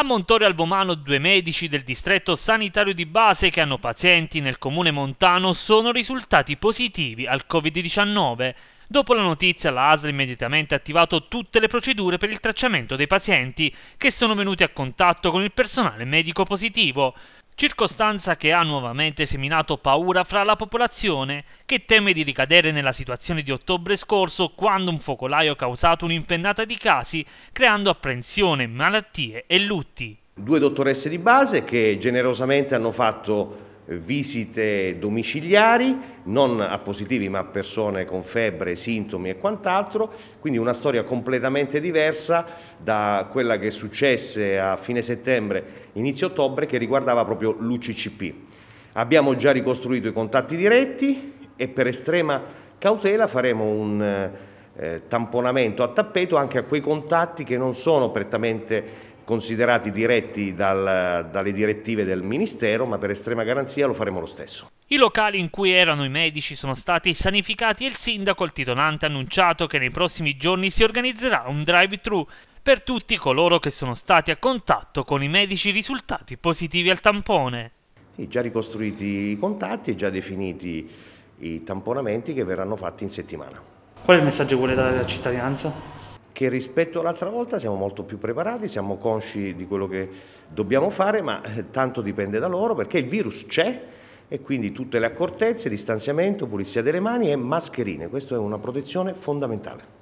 A Montore Alvomano due medici del distretto sanitario di base che hanno pazienti nel comune montano sono risultati positivi al Covid-19. Dopo la notizia la ASL ha immediatamente attivato tutte le procedure per il tracciamento dei pazienti che sono venuti a contatto con il personale medico positivo circostanza che ha nuovamente seminato paura fra la popolazione che teme di ricadere nella situazione di ottobre scorso quando un focolaio ha causato un'impennata di casi creando apprensione, malattie e lutti. Due dottoresse di base che generosamente hanno fatto visite domiciliari, non a positivi ma a persone con febbre, sintomi e quant'altro, quindi una storia completamente diversa da quella che successe a fine settembre, inizio ottobre che riguardava proprio l'UCCP. Abbiamo già ricostruito i contatti diretti e per estrema cautela faremo un eh, tamponamento a tappeto anche a quei contatti che non sono prettamente considerati diretti dal, dalle direttive del Ministero, ma per estrema garanzia lo faremo lo stesso. I locali in cui erano i medici sono stati sanificati e il sindaco, il titolante, ha annunciato che nei prossimi giorni si organizzerà un drive-thru per tutti coloro che sono stati a contatto con i medici risultati positivi al tampone. E già ricostruiti i contatti e già definiti i tamponamenti che verranno fatti in settimana. Qual è il messaggio che vuole dare alla cittadinanza? che rispetto all'altra volta siamo molto più preparati, siamo consci di quello che dobbiamo fare, ma eh, tanto dipende da loro perché il virus c'è e quindi tutte le accortezze, distanziamento, pulizia delle mani e mascherine, questa è una protezione fondamentale.